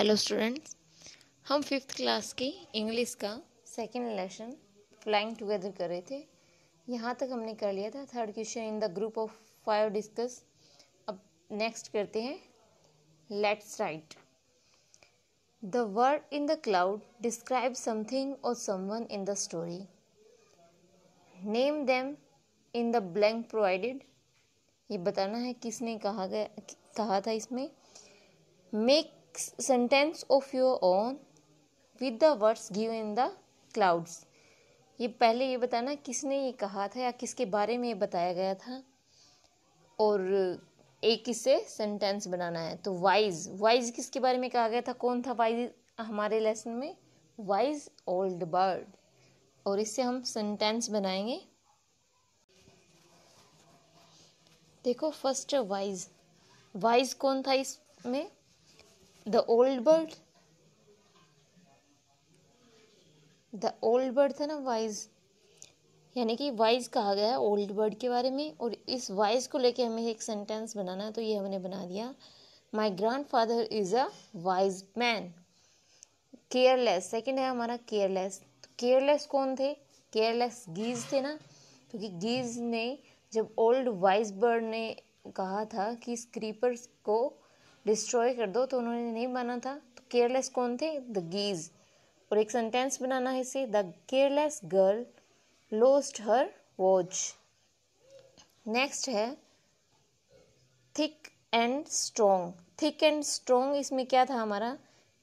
Hello students हम fifth class की English का सेकंड लेसन फ्लाइंग टुगेदर कर रहे थे यहाँ तक हमने कर लिया था third question in the group of five discuss अब नेक्स्ट करते हैं let's write the word in the cloud describe something और someone in the story name them in the blank provided ये बताना है किसने कहा गया कहा था इसमें make sentence of your own with the words give in the clouds ये पहले ये बताना किसने ये कहा था या किसके बारे में ये बताया गया था और एक इसे सेंटेंस बनाना है तो वाइज वाइज किसके बारे में कहा गया था कौन था वाइज हमारे लेसन में वाइज ओल्ड बर्ड और इससे हम सेंटेंस बनाएंगे देखो फर्स्ट वाइज वाइज कौन था इसमें the old bird the old bird था ना वाइज यानी कि वाइज कहा गया है ओल्ड बर्ड के बारे में और इस वाइज को लेके हमें एक सेंटेंस बनाना है तो ये हमने बना दिया my grandfather is a wise man careless second है हमारा केयरलेस तो केयरलेस कौन थे केयरलेस गीज थे ना क्योंकि तो गीज ने जब ओल्ड वाइज बर्ड ने कहा था कि स्क्रीपर्स को डिस्ट्रॉय कर दो तो उन्होंने नहीं माना था तो केयरलेस कौन थे द गीज और एक सेंटेंस बनाना है इसे the careless girl lost her watch next है thick and strong thick and strong इसमें क्या था हमारा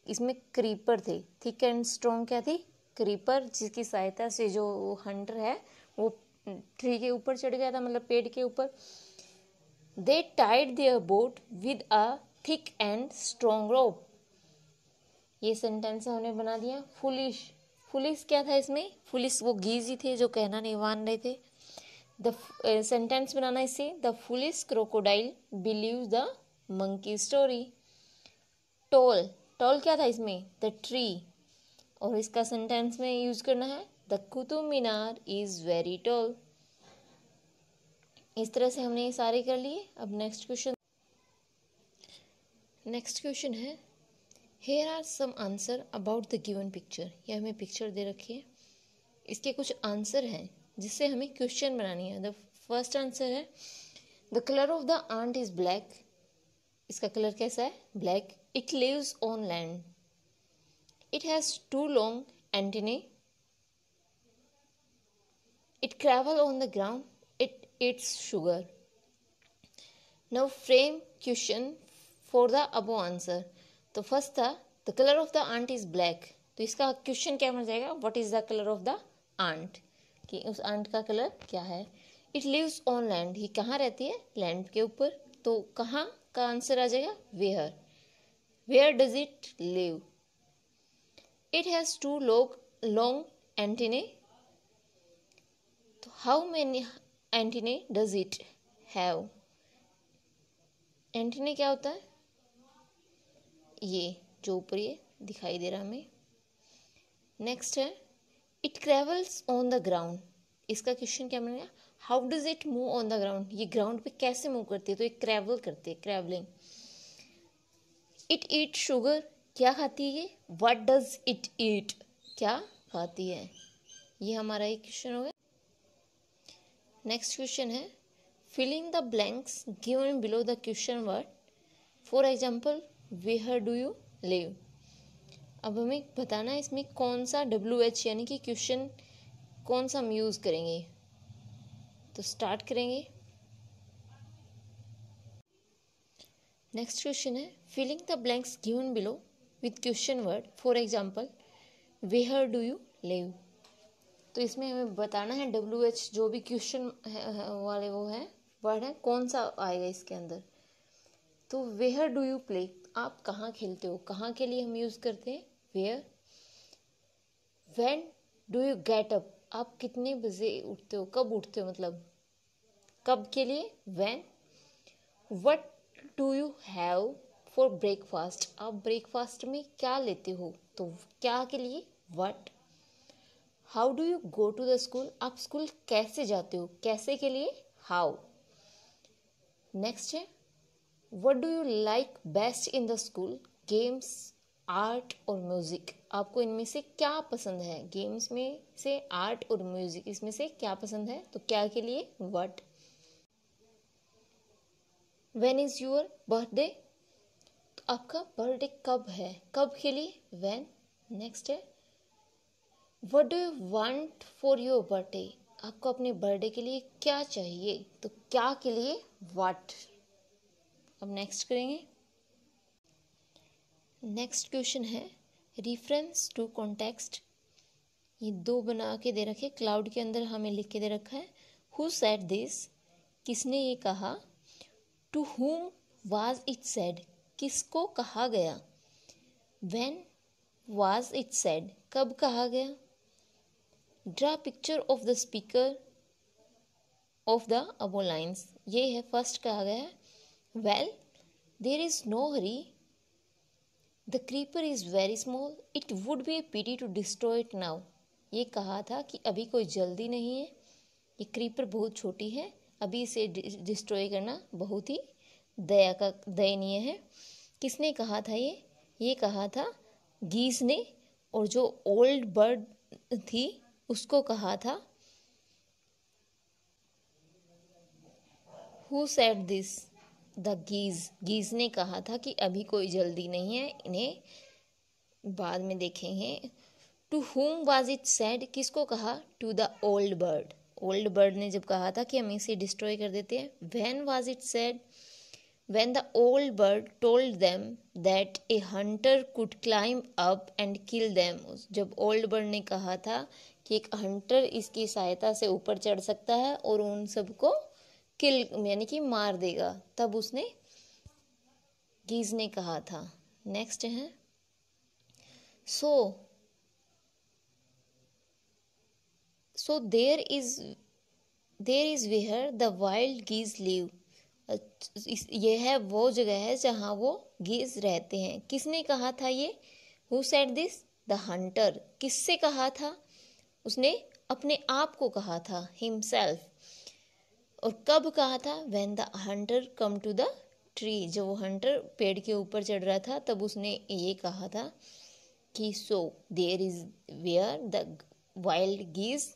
इसमें क्रीपर थे थिक एंड स्ट्रोंग क्या थी क्रीपर जिसकी सहायता से जो हंटर है वो ट्री हम्म, के ऊपर चढ़ गया था मतलब पेड़ के ऊपर they tied their boat with a thick and strong rope ये सेंटेंस हमने बना दिया फुलिश फुलिस क्या था इसमें फुलिस वो गीजी थे जो कहना नहीं मान रहे थे द सेंटेंस बनाना इसे the foolish crocodile believe the monkey story told told क्या था इसमें द ट्री और इसका सेंटेंस में यूज करना है the Qutub Minar is very tall इस तरह से हमने ये सारे कर लिए अब नेक्स्ट क्वेश्चन नेक्स्ट क्वेश्चन है here are some answer about the given picture ये हमें पिक्चर दे रखी है इसके कुछ आंसर हैं जिससे हमें क्वेश्चन बनानी है द फर्स्ट आंसर है the colour of the ant is black इसका कलर कैसा है black it lives on land it has two long antennae it travel on the ground it eats sugar now frame question for the above answer तो first था the colour of the ant is black तो इसका question क्या बन जाएगा what is the colour of the ant कि उस aunt का कलर क्या है इट लिव्स ऑन लैंड ये कहाँ रहती है लैंड के ऊपर तो कहाँ का आंसर आ जाएगा where where does it live it has two long long antennae तो how many antennae does it have antennae क्या होता है ये जो ऊपर ये दिखाई दे रहा हमें नेक्स्ट है it travels on the ground इसका क्वेश्चन क्या बनेगा how does it move on the ground ये ग्राउंड पे कैसे मूव करती है तो ये ट्रेवल करती है ट्रेवलिंग इट ईट शुगर क्या खाती है ये वट डज इट ईट क्या खाती है ये हमारा एक क्वेश्चन हो गया नेक्स्ट क्वेश्चन है filling the blanks given below the question word for example where do you live अब हमें बताना है इसमें कौन सा डब्ल्यू एच यानी कि क्वेश्चन कौन सा हम यूज़ करेंगे तो स्टार्ट करेंगे नेक्स्ट क्वेश्चन है filling the blanks given below with question word for example where do you live तो इसमें हमें बताना है डब्ल्यू एच जो भी क्वेश्चन वाले वो हैं वर्ड है कौन सा आएगा इसके अंदर तो वेहर डू यू प्ले आप कहाँ खेलते हो कहाँ के लिए हम यूज़ करते हैं where when do you get up आप कितने बजे उठते हो कब उठते हो मतलब कब के लिए when what do you have for breakfast आप ब्रेकफास्ट में क्या लेते हो तो क्या के लिए what how do you go to the school आप स्कूल कैसे जाते हो कैसे के लिए हाउ नेक्स्ट है what do you like best in the school games art और म्यूज़िक आपको इनमें से क्या पसंद है गेम्स में से आर्ट और म्यूज़िक इसमें से क्या पसंद है तो क्या के लिए what when is your birthday तो आपका बर्थडे कब है कब के लिए वैन नेक्स्ट है what do you want for your birthday आपको अपने बर्थडे के लिए क्या चाहिए तो क्या के लिए वट अब नेक्स्ट करेंगे नेक्स्ट क्वेश्चन है रिफरेंस टू कॉन्टेक्स्ट ये दो बना के दे रखे क्लाउड के अंदर हमें लिख के दे रखा है हु सेड दिस किसने ये कहा to whom was it said किसको कहा गया वेन वाज इट सेड कब कहा गया draw picture of the speaker of the above lines ये है फर्स्ट कहा गया है Well, there is no hurry. The creeper is very small. It would be a pity to destroy it now. ये कहा था कि अभी कोई जल्दी नहीं है ये क्रीपर बहुत छोटी है अभी इसे डिस्ट्रॉय करना बहुत ही दया का दयनीय है किसने कहा था ये ये कहा था गीस ने और जो ओल्ड बर्ड थी उसको कहा था who said this the geese geese ने कहा था कि अभी कोई जल्दी नहीं है इन्हें बाद में देखेंगे टू होम वाज इट किस किसको कहा to the old bird old bird ने जब कहा था कि हम इसे डिस्ट्रॉय कर देते हैं when was it said when the old bird told them that a hunter could climb up and kill them जब ओल्ड बर्ड ने कहा था कि एक हंटर इसकी सहायता से ऊपर चढ़ सकता है और उन सबको किल यानी कि मार देगा तब उसने गीज ने कहा था नेक्स्ट है so so there is there is where the wild geese live यह है वो जगह है जहाँ वो गीज रहते हैं किसने कहा था ये who said this the hunter किससे कहा था उसने अपने आप को कहा था हिमसेल्फ और कब कहा था when the hunter come to the tree जब वो हंटर पेड़ के ऊपर चढ़ रहा था तब उसने ये कहा था कि so there is where the wild गीज